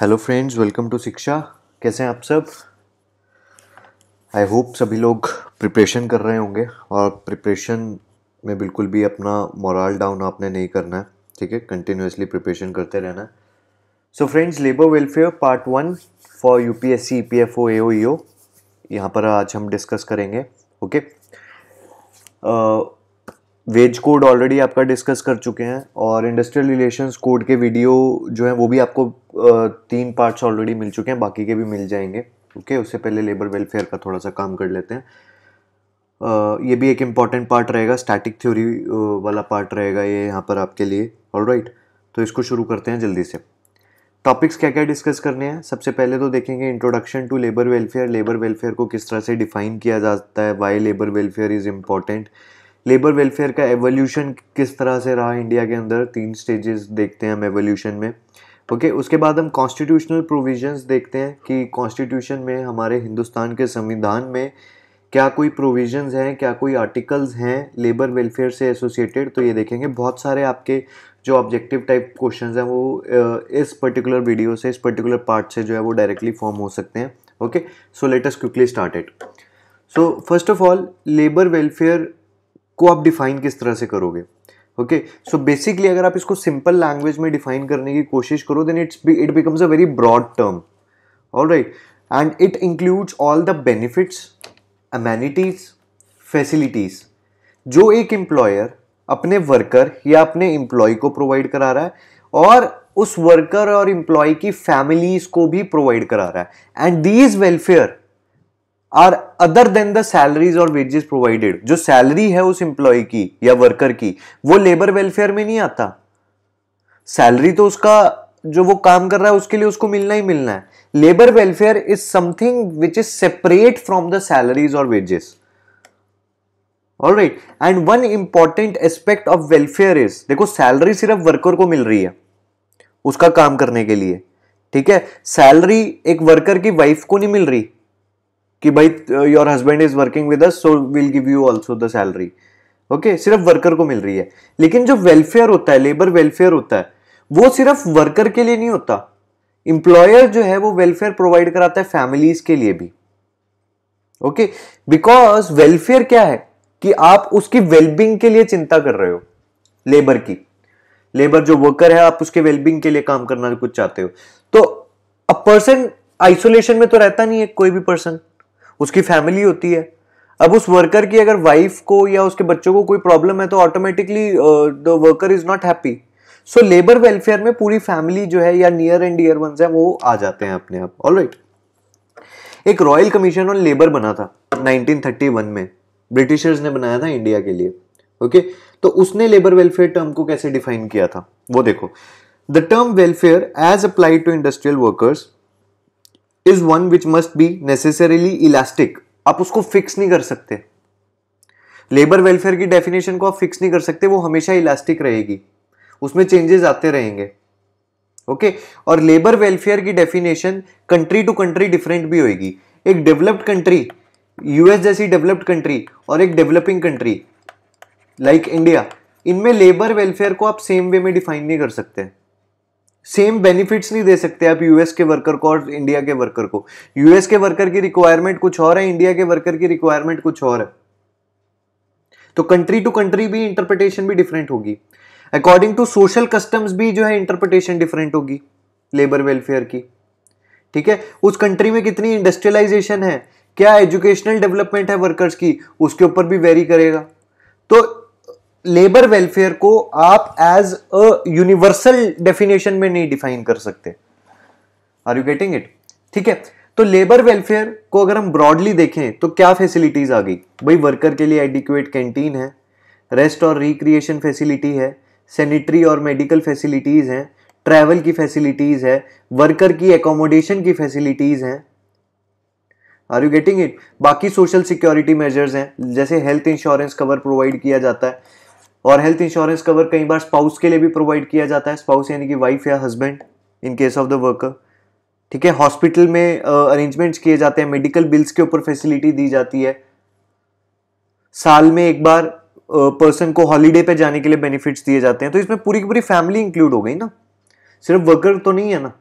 Hello friends welcome to शिक्षा कैसे हैं आप सब आई होप सभी लोग प्रिपरेशन कर रहे होंगे और प्रिपरेशन में बिल्कुल भी अपना मोरल डाउन आपने नहीं करना है ठीक है कंटिन्यूसली प्रिपरेशन करते रहना है so friends labour welfare part one for U P S C P F O A यहाँ पर आज हम डिस्कस करेंगे okay okay? uh, wage code already आपका डिस्कस कर चुके हैं और इंडस्ट्रियल रिलेशंस कोड के वीडियो जो है वो भी आपको तीन पार्ट्स ऑलरेडी मिल चुके हैं बाकी के भी मिल जाएंगे ओके okay, उससे पहले लेबर वेलफेयर का थोड़ा सा काम कर लेते हैं ये भी एक इम्पॉर्टेंट पार्ट रहेगा स्टैटिक थ्योरी वाला पार्ट रहेगा ये यहाँ पर आपके लिए ऑल राइट तो इसको शुरू करते हैं जल्दी से टॉपिक्स क्या क्या डिस्कस करने हैं सबसे पहले तो देखेंगे introduction to labour welfare labour welfare को किस तरह से डिफाइन किया जाता है why labour welfare is important labour welfare का एवोल्यूशन किस तरह से रहा इंडिया के अंदर तीन स्टेजेस देखते हैं हम एवोल्यूशन में ओके okay, उसके बाद हम कॉन्स्टिट्यूशनल प्रोविजंस देखते हैं कि कॉन्स्टिट्यूशन में हमारे हिंदुस्तान के संविधान में क्या कोई प्रोविजंस हैं क्या कोई आर्टिकल्स हैं लेबर वेलफेयर से एसोसिएटेड तो ये देखेंगे बहुत सारे आपके जो ऑब्जेक्टिव टाइप क्वेश्चन हैं वो इस पर्टिकुलर वीडियो से इस पर्टिकुलर पार्ट से जो है वो डायरेक्टली फॉर्म हो सकते हैं okay so let us quickly started so first of all labour welfare को आप डिफाइन किस तरह से करोगे ओके सो बेसिकली अगर आप इसको सिंपल लैंग्वेज में डिफाइन करने की कोशिश करो then it's it becomes a very broad term all right and it includes all the benefits amenities facilities जो एक एम्प्लॉयर अपने वर्कर या अपने एम्प्लॉय को प्रोवाइड करा रहा है और उस वर्कर और एम्प्लॉय की फैमिलीज को भी प्रोवाइड करा रहा है and these welfare are other than the salaries और वेजेस प्रोवाइडेड जो सैलरी है उस एम्प्लॉय की या वर्कर की वो लेबर वेलफेयर में नहीं आता सैलरी तो उसका जो वो काम कर रहा है उसके लिए उसको मिलना ही मिलना है labour welfare is something which is separate from the salaries और wages all right and one important aspect of welfare is देखो सैलरी सिर्फ वर्कर को मिल रही है उसका काम करने के लिए ठीक है सैलरी एक वर्कर की वाइफ को नहीं मिल रही कि भाई your husband is working with us so will give you also the salary okay सिर्फ वर्कर को मिल रही है लेकिन जो वेलफेयर होता है लेबर वेलफेयर होता है वो सिर्फ वर्कर के लिए नहीं होता इंप्लॉयर जो है वो वेलफेयर प्रोवाइड कराता है फैमिलीज के लिए भी ओके बिकॉज वेलफेयर क्या है कि आप उसकी वेलबिंग के लिए चिंता कर रहे हो लेबर की लेबर जो वर्कर है आप उसके वेलबिंग के लिए काम करना कुछ चाहते हो तो अ पर्सन आइसोलेशन में तो रहता नहीं है कोई भी पर्सन उसकी फैमिली होती है अब उस वर्कर की अगर वाइफ को या उसके बच्चों को कोई प्रॉब्लम है तो automatically the worker is not happy so labour welfare में पूरी फैमिली जो है या नियर एंड डियर वंस है वो आ जाते हैं अपने आप ऑल राइट एक रॉयल कमीशन ऑन लेबर बना था 1931 में ब्रिटिशर्स ने बनाया था इंडिया के लिए ओके okay? तो उसने लेबर वेलफेयर टर्म को कैसे डिफाइन किया था वो देखो the term welfare as applied to industrial workers is one which must be necessarily elastic आप उसको फिक्स नहीं कर सकते लेबर वेलफेयर की डेफिनेशन को आप फिक्स नहीं कर सकते वो हमेशा इलास्टिक रहेगी उसमें चेंजेस आते रहेंगे ओके okay? और लेबर वेलफेयर की definition country to country different भी होगी एक डेवलप्ड कंट्री यूएस जैसी डेवलप्ड कंट्री और एक डेवलपिंग कंट्री लाइक इंडिया इनमें लेबर वेलफेयर को आप सेम वे में डिफाइन नहीं कर सकते सेम बेनिफिट्स नहीं दे सकते आप यूएस के वर्कर को और इंडिया के वर्कर को यूएस के वर्कर की रिक्वायरमेंट कुछ और है इंडिया के वर्कर की रिक्वायरमेंट कुछ और है तो कंट्री टू कंट्री भी इंटरप्रिटेशन भी डिफरेंट होगी अकॉर्डिंग टू सोशल कस्टम्स भी जो है इंटरप्रिटेशन डिफरेंट होगी लेबर वेलफेयर की ठीक है उस कंट्री में कितनी इंडस्ट्रियलाइजेशन है क्या एजुकेशनल डेवलपमेंट है वर्कर्स की उसके ऊपर भी वेरी करेगा तो लेबर वेलफेयर को आप एज अ यूनिवर्सल डेफिनेशन में नहीं डिफाइन कर सकते आर यू गेटिंग इट ठीक है तो लेबर वेलफेयर को अगर हम ब्रॉडली देखें तो क्या फैसिलिटीज आ गई भाई वर्कर के लिए एडिक्यूएट कैंटीन है रेस्ट और रिक्रिएशन फैसिलिटी है सैनिटरी और मेडिकल फैसिलिटीज़ हैं ट्रैवल की फैसिलिटीज़ है वर्कर की एकोमोडेशन की फैसिलिटीज़ हैं आर यू गेटिंग इट बाकी सोशल सिक्योरिटी मेजर्स हैं जैसे हेल्थ इंश्योरेंस कवर प्रोवाइड किया जाता है और हेल्थ इंश्योरेंस कवर कई बार स्पाउस के लिए भी प्रोवाइड किया जाता है स्पाउस यानी कि वाइफ या husband in case of the worker ठीक है हॉस्पिटल में अरेंजमेंट्स किए जाते हैं मेडिकल बिल्स के ऊपर फैसिलिटी दी जाती है साल में एक बार पर्सन को हॉलीडे पे जाने के लिए बेनिफिट्स दिए जाते हैं तो इसमें पूरी की पूरी फैमिली इंक्लूड हो गई ना सिर्फ वर्कर तो नहीं है ना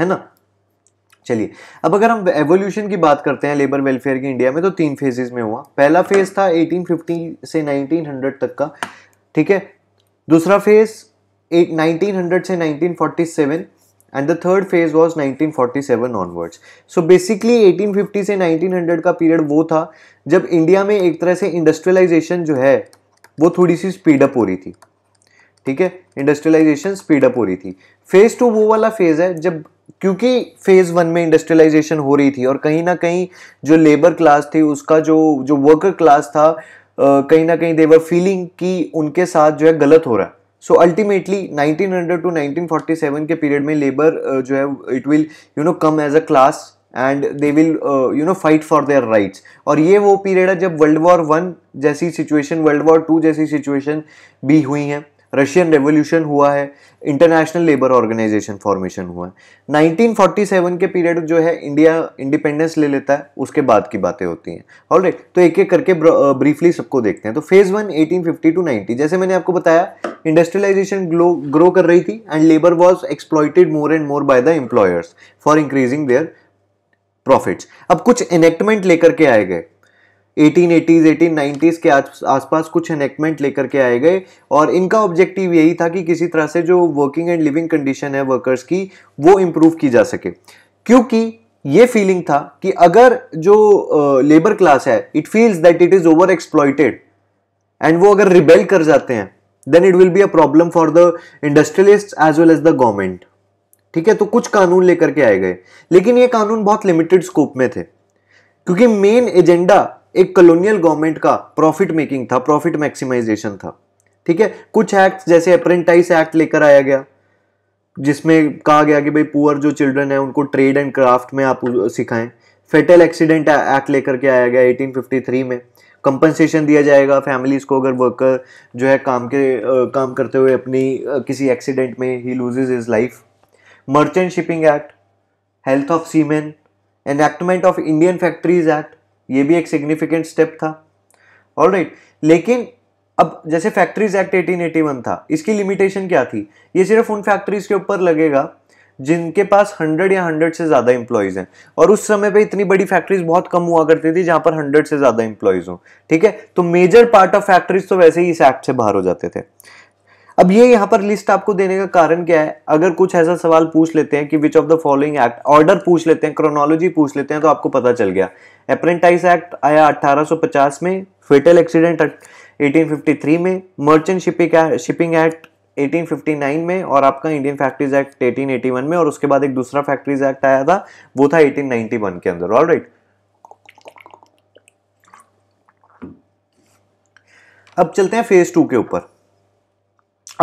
है ना चलिए अब अगर हम एवोल्यूशन की बात करते हैं लेबर वेलफेयर की इंडिया में तो तीन फेजेस में हुआ पहला फेज था 1850 से 1900 तक का ठीक है दूसरा फेज एट नाइनटीन से 1947 and the third phase was 1947 onwards so basically 1850 से 1900 का पीरियड वो था जब इंडिया में एक तरह से इंडस्ट्रियलाइजेशन जो है वो थोड़ी सी स्पीड अप हो रही थी ठीक है इंडस्ट्रियलाइजेशन स्पीड अप हो रही थी फेज टू वो वाला फेज है जब क्योंकि फेज वन में इंडस्ट्रियलाइजेशन हो रही थी और कहीं ना कहीं जो लेबर क्लास थी उसका जो जो वर्कर क्लास था कहीं ना कहीं देवर फीलिंग कि उनके साथ जो है गलत हो रहा है सो अल्टीमेटली 1900 टू 1947 के पीरियड में लेबर जो है it will you know come as a class and they will you know fight for their rights और ये वो पीरियड है जब वर्ल्ड वॉर वन जैसी सिचुएशन वर्ल्ड वॉर टू जैसी सिचुएशन भी हुई हैं रशियन रेवोल्यूशन हुआ है इंटरनेशनल लेबर ऑर्गेनाइजेशन फॉर्मेशन हुआ है 1947 के पीरियड जो है इंडिया इंडिपेंडेंस ले लेता है उसके बाद की बातें होती हैं और right, तो एक एक करके ब्रीफली सबको देखते हैं तो फेज वन 1850 टू 90 जैसे मैंने आपको बताया इंडस्ट्रियलाइजेशन ग्रो कर रही थी and labour was exploited more and more by the employers for increasing their profits अब कुछ इनेक्टमेंट लेकर के आए गए एटीन एटीन 1890s के आस आसपास कुछ एनेक्टमेंट लेकर के आए गए और इनका ऑब्जेक्टिव यही था कि किसी तरह से जो वर्किंग एंड लिविंग कंडीशन है वर्कर्स की वो इम्प्रूव की जा सके क्योंकि ये फीलिंग था कि अगर जो लेबर uh, क्लास है it feels that it is over exploited and वो अगर रिबेल कर जाते हैं then it will be a problem for the industrialist as well as the government ठीक है तो कुछ कानून लेकर के आए गए लेकिन ये कानून बहुत लिमिटेड स्कोप में थे क्योंकि मेन एजेंडा एक कॉलोनियल गवर्नमेंट का प्रॉफिट मेकिंग था प्रॉफिट मैक्सिमाइजेशन था ठीक है कुछ एक्ट जैसे अप्रेंटाइस एक्ट लेकर आया गया जिसमें कहा गया कि भाई पुअर जो चिल्ड्रन है उनको ट्रेड एंड क्राफ्ट में आप सिखाएं फेटल एक्सीडेंट एक्ट लेकर के आया गया 1853 में कंपनसेशन दिया जाएगा फैमिलीज़ को अगर वर्कर जो है काम के आ, काम करते हुए अपनी आ, किसी एक्सीडेंट में ही loses is life merchant shipping act health of seamen enactment of Indian factories act ये भी एक सिग्निफिकेंट स्टेप था ऑल right. लेकिन अब जैसे फैक्ट्रीज एक्ट 1881 था इसकी लिमिटेशन क्या थी ये सिर्फ उन फैक्ट्रीज के ऊपर लगेगा जिनके पास 100 या 100 से ज़्यादा इंप्लॉयज हैं और उस समय पे इतनी बड़ी फैक्ट्रीज बहुत कम हुआ करती थी जहां पर 100 से ज़्यादा इंप्लॉयज हो ठीक है तो मेजर पार्ट ऑफ फैक्ट्रीज तो वैसे ही इस एक्ट से बाहर हो जाते थे अब ये यहां पर लिस्ट आपको देने का कारण क्या है अगर कुछ ऐसा सवाल पूछ लेते हैं कि which of the following act order पूछ लेते हैं क्रोनोलॉजी पूछ लेते हैं तो आपको पता चल गया अप्रेंटाइज एक्ट आया 1850 में फेटल एक्सीडेंट 1853 में मर्चेंट शिपिंग शिपिंग एक्ट 1859 में और आपका इंडियन फैक्ट्रीज एक्ट 1881 में और उसके बाद एक दूसरा फैक्ट्रीज एक्ट आया था वो था 1891 के अंदर ऑल राइट अब चलते हैं फेज टू के ऊपर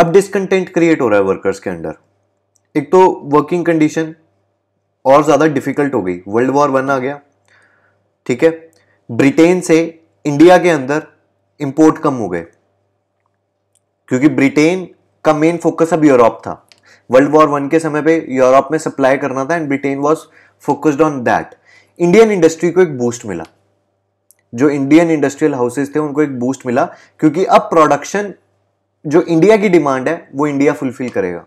अब डिसकंटेंट क्रिएट हो रहा है वर्कर्स के अंडर एक तो वर्किंग कंडीशन और ज़्यादा डिफिकल्ट हो गई वर्ल्ड वॉर वन आ गया ठीक है ब्रिटेन से इंडिया के अंदर इंपोर्ट कम हो गए क्योंकि ब्रिटेन का मेन फोकस अब यूरोप था वर्ल्ड वॉर वन के समय पे यूरोप में सप्लाई करना था and Britain was focused on that Indian industry को एक बूस्ट मिला जो इंडियन इंडस्ट्रियल हाउसेज थे उनको एक बूस्ट मिला क्योंकि अब प्रोडक्शन जो इंडिया की डिमांड है वो इंडिया फुलफिल करेगा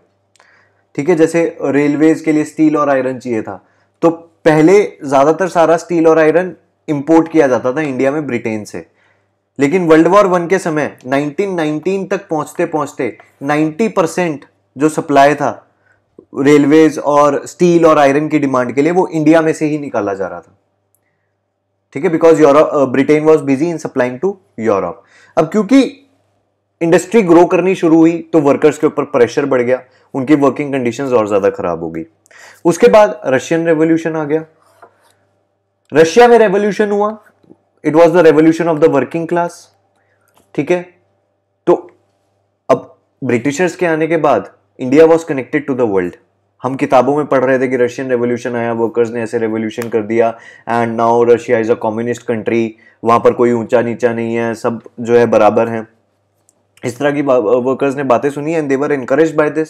ठीक है जैसे रेलवेज के लिए स्टील और आयरन चाहिए था तो पहले ज़्यादातर सारा स्टील और आयरन इंपोर्ट किया जाता था इंडिया में ब्रिटेन से लेकिन वर्ल्ड वॉर वन के समय 1919 तक पहुंचते पहुंचते 90 परसेंट जो सप्लाई था रेलवेज और स्टील और आयरन की डिमांड के लिए वो इंडिया में से ही निकाला जा रहा था ठीक है because Europe Britain was busy in supplying to Europe अब क्योंकि इंडस्ट्री ग्रो करनी शुरू हुई तो वर्कर्स के ऊपर प्रेशर बढ़ गया उनकी वर्किंग कंडीशंस और ज़्यादा खराब हो गई उसके बाद रशियन रेवोल्यूशन आ गया रशिया में रेवोल्यूशन हुआ it was the revolution of the working class ठीक है तो अब ब्रिटिशर्स के आने के बाद India was connected to the world हम किताबों में पढ़ रहे थे कि रशियन रेवोल्यूशन आया वर्कर्स ने ऐसे रेवोल्यूशन कर दिया and now Russia is a communist country वहां पर कोई ऊंचा नीचा नहीं है सब जो है बराबर हैं इस तरह की वर्कर्स ने बातें सुनी and they were encourage by this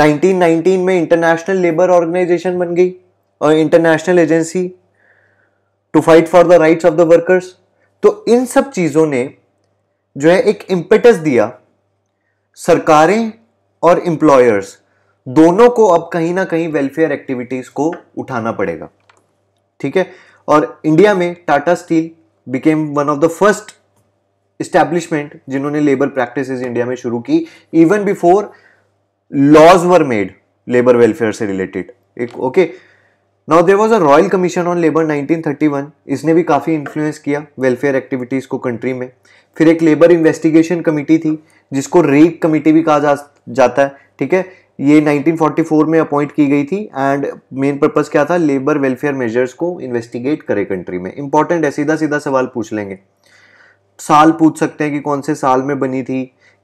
1919 में इंटरनेशनल लेबर ऑर्गेनाइजेशन बन गई और international agency to fight for the rights of the workers तो इन सब चीज़ों ने जो है एक इम्पेटस दिया सरकारें और एम्प्लॉयर्स दोनों को अब कहीं ना कहीं वेलफेयर एक्टिविटीज़ को उठाना पड़ेगा ठीक है और इंडिया में Tata steel became one of the first establishment जिन्होंने लेबर प्रैक्टिस इंडिया में शुरू की even before laws were made labour welfare से रिलेटेड एक okay now there was a royal commission on labour 1931 इसने भी काफ़ी इन्फ्लुएंस किया वेलफेयर एक्टिविटीज़ को कंट्री में फिर एक लेबर इन्वेस्टिगेशन कमेटी थी जिसको रेक कमेटी भी कहा जा, जाता है ठीक है ये 1944 में अपॉइंट की गई थी एंड मेन पर्पस क्या था लेबर वेलफेयर मेजर्स को इन्वेस्टिगेट करे कंट्री में इंपॉर्टेंट है सीधा सीधा सवाल पूछ लेंगे साल पूछ सकते हैं कि कौन से साल में बनी थी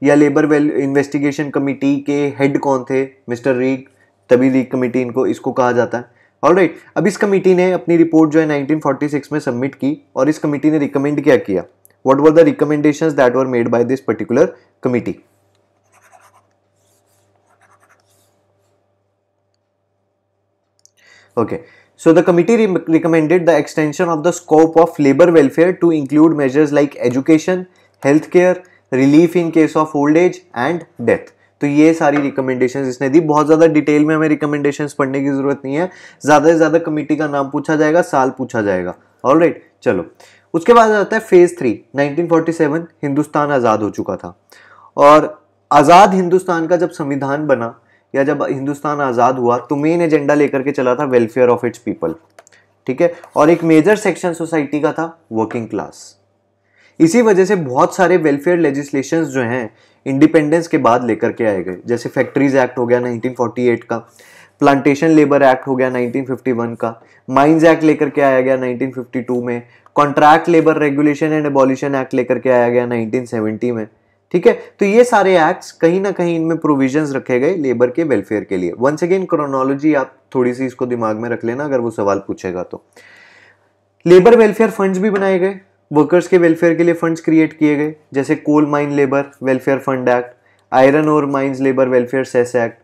या लेबर वेल इन्वेस्टिगेशन कमेटी के हेड कौन थे मिस्टर रीग तभी रीग कमेटी इनको इसको कहा जाता है ऑल राइट right, अब इस कमेटी ने अपनी रिपोर्ट जो है 1946 में सबमिट की और इस कमेटी ने रिकमेंड क्या किया what were the recommendation that were made by this particular committee okay So the committee re recommended the extension of the scope of labor welfare to include measures like education, healthcare, relief in case of old age and death. तो ये सारी recommendations इसने दी बहुत ज़्यादा detail में हमें recommendations पढ़ने की ज़रूरत नहीं है ज़्यादा से ज़्यादा कमेटी का नाम पूछा जाएगा साल पूछा जाएगा ऑल right, चलो उसके बाद आता है फेज़ थ्री 1947 हिंदुस्तान आज़ाद हो चुका था और आज़ाद हिंदुस्तान का जब संविधान बना या जब हिंदुस्तान आज़ाद हुआ तो मेन एजेंडा लेकर के चला था वेलफेयर ऑफ इट्स पीपल ठीक है और एक मेजर सेक्शन सोसाइटी का था वर्किंग क्लास इसी वजह से बहुत सारे वेलफेयर लेजिस्लेशन जो हैं इंडिपेंडेंस के बाद लेकर के आए गए जैसे फैक्ट्रीज एक्ट हो गया 1948 का प्लांटेशन लेबर एक्ट हो गया 1951 का माइंस एक्ट लेकर के आया गया 1952 में contract labour regulation and abolition act लेकर के आया गया 1970 में ठीक है तो ये सारे एक्ट्स कहीं ना कहीं इनमें प्रोविजंस रखे गए लेबर के वेलफेयर के लिए वंस अगेन क्रोनोलॉजी आप थोड़ी सी इसको दिमाग में रख लेना अगर वो सवाल पूछेगा तो लेबर वेलफेयर फंड्स भी बनाए गए वर्कर्स के वेलफेयर के लिए फंड्स क्रिएट किए गए जैसे coal mine labour welfare fund act iron और mines labour welfare cess act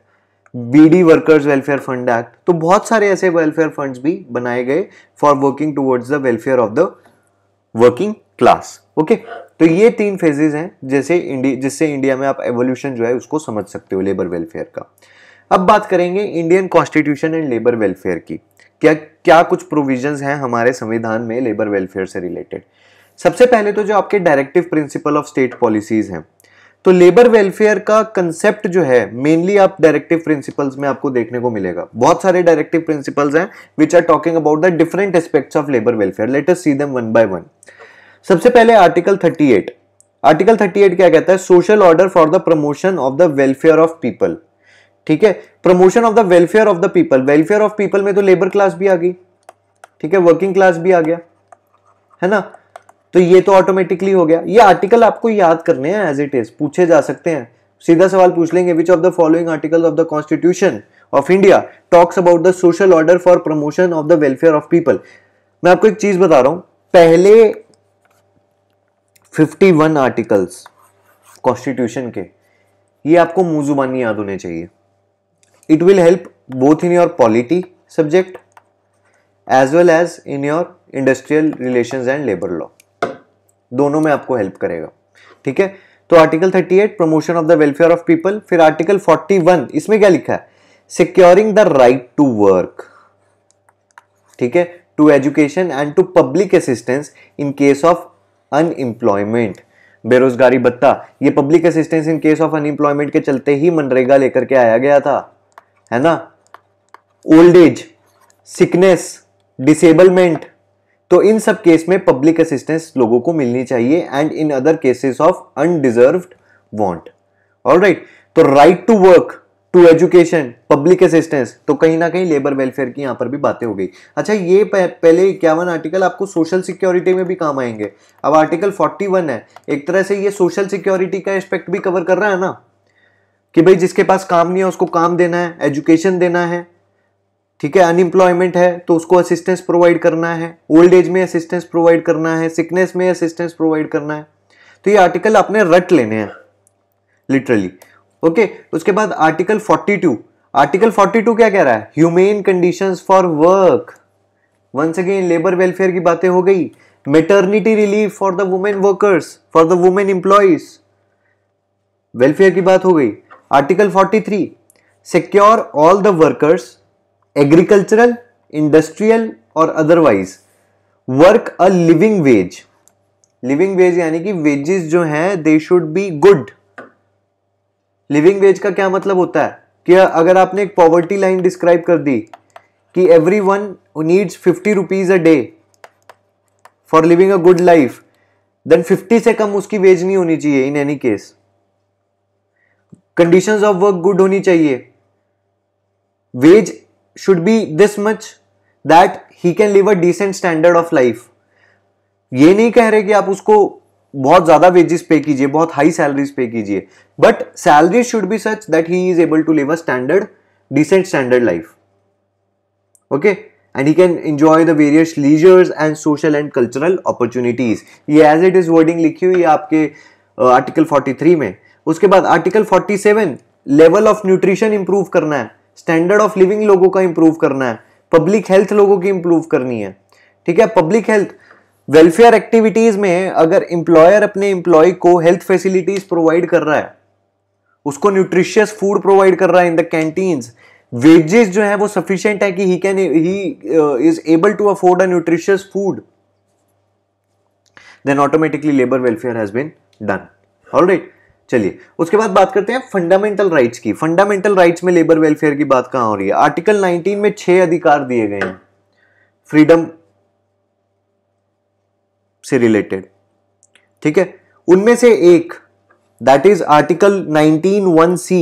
beedi workers welfare fund act तो बहुत सारे ऐसे वेलफेयर फंड्स भी बनाए गए for working towards the welfare of the working class okay तो ये तीन फेजेज हैं जैसे इंडिया जिससे इंडिया में आप एवोल्यूशन जो है उसको समझ सकते हो लेबर वेलफेयर का अब बात करेंगे Indian constitution and labour welfare की क्या क्या कुछ प्रोविजंस हैं हमारे संविधान में लेबर वेलफेयर से रिलेटेड सबसे पहले तो जो आपके directive principle of state policies हैं तो लेबर वेलफेयर का कंसेप्ट जो है मेनली आप डायरेक्टिव प्रिंसिपल्स में आपको देखने को मिलेगा बहुत सारे डायरेक्टिव प्रिंसिपल्स हैं which are talking about the different aspects of labour welfare let us see them one by one सबसे पहले आर्टिकल 38 आर्टिकल 38 क्या कहता है social order for the promotion of the welfare of people ठीक है promotion of the welfare of the people welfare of people में तो labour class भी आ गई ठीक है वर्किंग क्लास भी आ गया है ना तो ये तो ऑटोमेटिकली हो गया ये आर्टिकल आपको याद करने हैं एज इट इज पूछे जा सकते हैं सीधा सवाल पूछ लेंगे which of the following article of the constitution of India talks about the social order for promotion of the welfare of people मैं आपको एक चीज बता रहा हूं पहले 51 आर्टिकल्स कॉन्स्टिट्यूशन के ये आपको मुंह जुबानी याद होने चाहिए it will help both in your polity subject as well as in your industrial relation and labour law दोनों में आपको हेल्प करेगा ठीक है तो article 38 promotion of the welfare of people फिर आर्टिकल 41 इसमें क्या लिखा है securing the right to work ठीक है to education and to public assistance in case of unemployment बेरोजगारी भत्ता ये public assistance in case of unemployment के चलते ही मनरेगा लेकर के आया गया था है ना ओल्ड एज सिकनेस डिसेबलमेंट तो इन सब केस में पब्लिक असिस्टेंस लोगों को मिलनी चाहिए and in other cases of undeserved want all right तो right to work to education public assistance तो कहीं ना कहीं लेबर वेलफेयर की यहाँ पर भी बातें हो गई अच्छा ये पहले इक्यावन आर्टिकल आपको सोशल सिक्योरिटी में भी काम आएंगे अब आर्टिकल 41 है एक तरह से ये सोशल सिक्योरिटी का एस्पेक्ट भी कवर कर रहा है ना कि भाई जिसके पास काम नहीं है उसको काम देना है एजुकेशन देना है ठीक है अनएम्प्लॉयमेंट है तो उसको असिस्टेंस प्रोवाइड करना है ओल्ड एज में असिस्टेंस प्रोवाइड करना है सिकनेस में असिस्टेंस प्रोवाइड करना है तो ये आर्टिकल आपने रट लेने हैं लिटरली ओके उसके बाद आर्टिकल 42 आर्टिकल 42 क्या कह रहा है humane conditions for work once again labour welfare की बातें हो गई maternity relief for the women workers for the women employees welfare की बात हो गई article 43 secure all the workers agricultural industrial और otherwise work a living wage living wage यानी कि वेजेस जो हैं they should be good living wage का क्या मतलब होता है कि अगर आपने एक पॉवर्टी लाइन डिस्क्राइब कर दी कि everyone needs fifty rupees a day for living a good life then fifty से कम उसकी वेज नहीं होनी चाहिए in any case conditions of work good होनी चाहिए wage should be this much that he can live a decent standard of life ये नहीं कह रहे कि आप उसको बहुत ज्यादा वेजेस पे कीजिए बहुत हाई सैलरीज पे कीजिए but salary should be such that he is able to live a standard decent standard life okay and he can enjoy the various leisures and social and cultural opportunities ये as it is wording लिखी हुई है आपके article uh, 43 में उसके बाद article 47 level of nutrition improve करना है स्टैंडर्ड ऑफ लिविंग लोगों का इंप्रूव करना है पब्लिक हेल्थ लोगों की इंप्रूव करनी है ठीक है पब्लिक हेल्थ वेलफेयर एक्टिविटीज़ में अगर एम्प्लॉयर अपने एम्प्लॉय को हेल्थ फैसिलिटीज़ प्रोवाइड कर रहा है उसको न्यूट्रिशियस फूड प्रोवाइड कर रहा है इन द कैंटीन वेजेस जो है वो सफिशियंट है कि he can he is able to afford a nutritious food then automatically labour welfare has been done right चलिए उसके बाद बात करते हैं फंडामेंटल राइट्स की फंडामेंटल राइट्स में लेबर वेलफेयर की बात कहां हो रही है आर्टिकल 19 में छह अधिकार दिए गए हैं फ्रीडम से रिलेटेड ठीक है उनमें से एक that is article 19 one C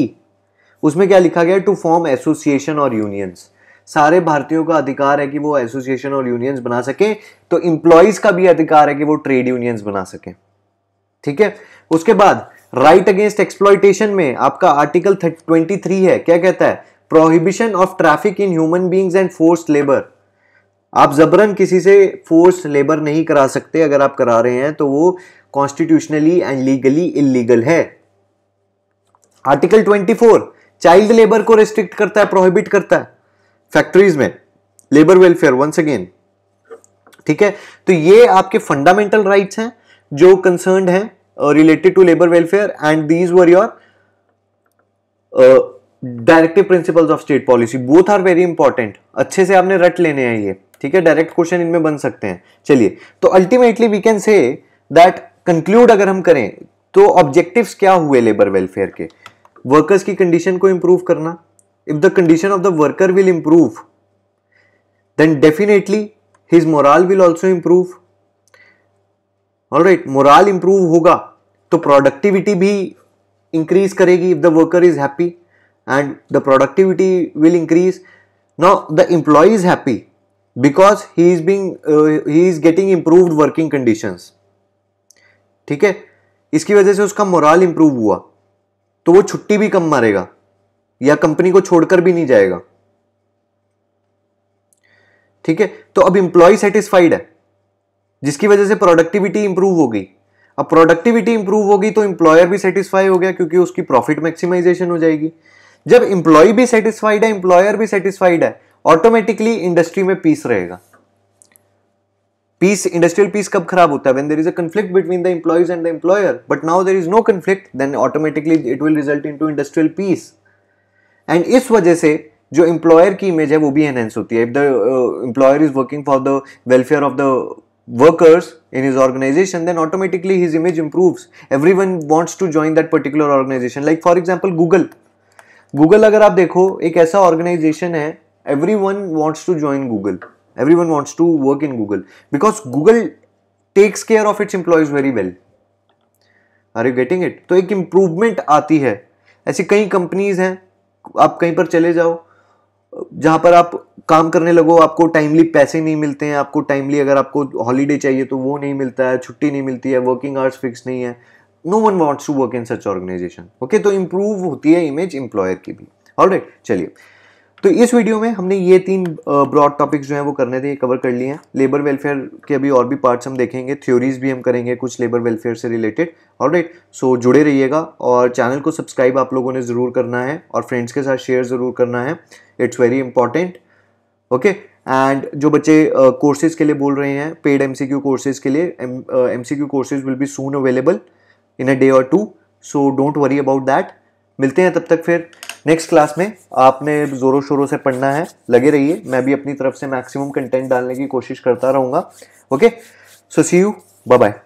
उसमें क्या लिखा गया टू फॉर्म एसोसिएशन और यूनियंस सारे भारतीयों का अधिकार है कि वो एसोसिएशन और यूनियंस बना सके तो इंप्लॉइज का भी अधिकार है कि वो ट्रेड यूनियंस बना सके ठीक है उसके बाद राइट अगेंस्ट एक्सप्लॉयटेशन में आपका आर्टिकल 23 है क्या कहता है prohibition of traffic in human beings and force labour आप जबरन किसी से फोर्स लेबर नहीं करा सकते अगर आप करा रहे हैं तो वो कॉन्स्टिट्यूशनली एंड लीगली इलीगल है आर्टिकल 24 चाइल्ड लेबर को रेस्ट्रिक्ट करता है प्रोहिबिट करता है फैक्ट्रीज में लेबर वेलफेयर वंस अगेन ठीक है तो ये आपके फंडामेंटल राइट्स हैं जो कंसर्न हैं related to labour welfare and these were your directive principles of state policy both are very important अच्छे से आपने रट लेने हैं ये ठीक है डायरेक्ट क्वेश्चन इनमें बन सकते हैं चलिए तो ultimately we can say that conclude अगर हम करें तो ऑब्जेक्टिव क्या हुए लेबर वेलफेयर के वर्कर्स की कंडीशन को इंप्रूव करना if the condition of the worker will improve then definitely his morale will also improve all right morale improve होगा तो प्रोडक्टिविटी भी इंक्रीज करेगी if the worker is happy and the productivity will increase now the employee is happy because he is Bing he is getting improve working condition ठीक है इसकी वजह से उसका मोरल इंप्रूव हुआ तो वो छुट्टी भी कम मारेगा या कंपनी को छोड़कर भी नहीं जाएगा ठीक है तो अब इंप्लॉय सेटिस्फाइड है जिसकी वजह से प्रोडक्टिविटी इंप्रूव हो गई अब प्रोडक्टिविटी इंप्रूव होगी तो इंप्लॉयर भी सेटिस्फाई हो गया क्योंकि उसकी प्रॉफिट मैक्सिमाइजेशन हो जाएगी जब इंप्लॉय भी सेटिस्फाइड है इंप्लॉयर भी सेटिस्फाइड है ऑटोमेटिकली इंडस्ट्री में पीस रहेगा पीस इंडस्ट्रियल पीस कब खराब होता है when there is a conflict between the employees and the employer but now there is no conflict then automatically it will result in to industrial peace and इस वजह से जो employer की image है वो भी एनहेंस होती है if the employer is working for the welfare of the in his organisation then automatically his image improves everyone wants to join that particular organisation like for example Google Google अगर आप देखो एक ऐसा organisation है everyone wants to join Google everyone wants to work in Google because Google takes care of its employees very well are you getting it तो एक improvement आती है ऐसी कई कंपनीज हैं आप कहीं पर चले जाओ जहां पर आप काम करने लगो आपको टाइमली पैसे नहीं मिलते हैं आपको टाइमली अगर आपको हॉलीडे चाहिए तो वो नहीं मिलता है छुट्टी नहीं मिलती है वर्किंग आवर्स फिक्स नहीं है no one wants to work in such organisation okay तो इंप्रूव होती है इमेज इंप्लॉयर की भी ऑलराइट right, चलिए तो इस वीडियो में हमने ये तीन ब्रॉड टॉपिक्स जो हैं वो करने थे कवर कर लिए हैं लेबर वेलफेयर के अभी और भी पार्ट्स हम देखेंगे थ्योरीज भी हम करेंगे कुछ लेबर वेलफेयर से रिलेटेड और राइट सो जुड़े रहिएगा और चैनल को सब्सक्राइब आप लोगों ने ज़रूर करना है और फ्रेंड्स के साथ शेयर ज़रूर करना है it's very important okay and जो बच्चे कोर्सेज uh, के लिए बोल रहे हैं paid M C Q courses के लिए M C Q courses will be soon available in a day or two so don't worry about that मिलते हैं तब तक फिर नेक्स्ट क्लास में आपने ज़ोरों शोरों से पढ़ना है लगे रहिए मैं भी अपनी तरफ से मैक्सिमम कंटेंट डालने की कोशिश करता रहूँगा okay so see you bye bye